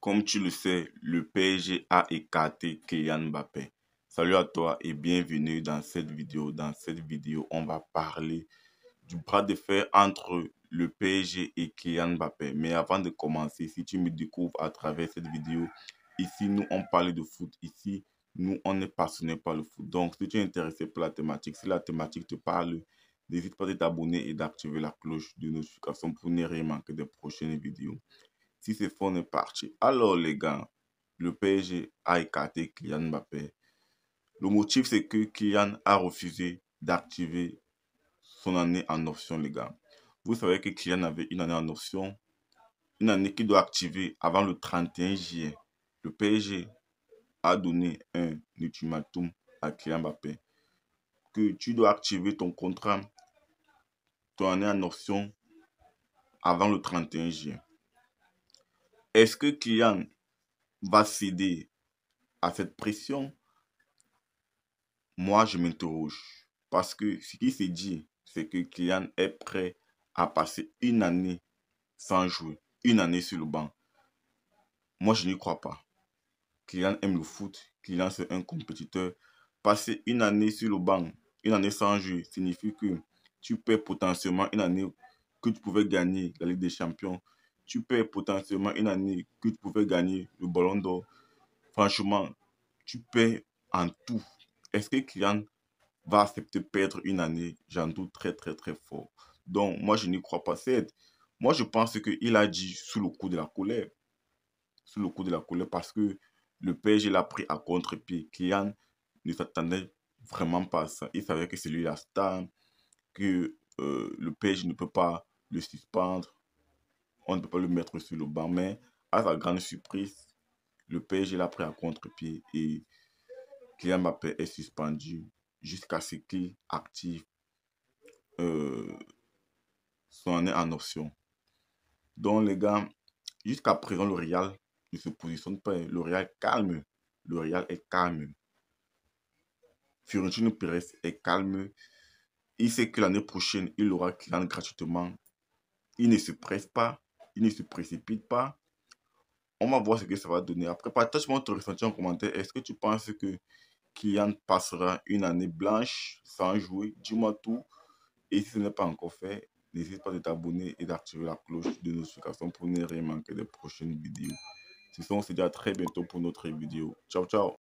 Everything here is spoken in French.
Comme tu le sais, le PSG a écarté Kylian Mbappé. Salut à toi et bienvenue dans cette vidéo. Dans cette vidéo, on va parler du bras de fer entre le PSG et Kylian Mbappé. Mais avant de commencer, si tu me découvres à travers cette vidéo, ici, nous, on parle de foot. Ici, nous, on est passionné par le foot. Donc, si tu es intéressé par la thématique, si la thématique te parle, n'hésite pas à t'abonner et d'activer la cloche de notification pour ne rien manquer des prochaines vidéos si ce fonds est parti. Alors, les gars, le PSG a écarté Kylian Mbappé. Le motif, c'est que Kylian a refusé d'activer son année en option, les gars. Vous savez que Kylian avait une année en option, une année qu'il doit activer avant le 31 juillet. Le PSG a donné un ultimatum à Kylian Mbappé que tu dois activer ton contrat, ton année en option avant le 31 juillet. Est-ce que Kylian va céder à cette pression Moi, je m'interroge. Parce que ce qui se dit, c'est que Kylian est prêt à passer une année sans jouer, une année sur le banc. Moi, je n'y crois pas. Kylian aime le foot. Kylian, c'est un compétiteur. Passer une année sur le banc, une année sans jouer, signifie que tu perds potentiellement une année que tu pouvais gagner la Ligue des Champions tu perds potentiellement une année que tu pouvais gagner le ballon d'or. Franchement, tu paies en tout. Est-ce que Kylian va accepter perdre une année J'en doute très, très, très fort. Donc, moi, je n'y crois pas. moi, je pense qu'il a dit sous le coup de la colère. Sous le coup de la colère parce que le PSG l'a pris à contre-pied. Kylian ne s'attendait vraiment pas à ça. Il savait que c'est lui la star, que euh, le PSG ne peut pas le suspendre on ne peut pas le mettre sur le banc. Mais à sa grande surprise, le PSG l'a pris à contre-pied et Kylian Mbappé est suspendu jusqu'à ce qu'il active euh, son année en option. Donc les gars, jusqu'à présent, le Real ne se positionne pas. Le Real calme. Le Real est calme. Fiorentino Pérez est calme. Il sait que l'année prochaine, il aura Kylian gratuitement. Il ne se presse pas il ne se précipite pas. On va voir ce que ça va donner. Après, partage-moi ton ressenti en commentaire. Est-ce que tu penses que Kylian passera une année blanche sans jouer Dis-moi tout. Et si ce n'est pas encore fait, n'hésite pas à t'abonner et d'activer la cloche de notification pour ne rien manquer des prochaines vidéos. Sinon, on se dit à très bientôt pour notre vidéo. Ciao, ciao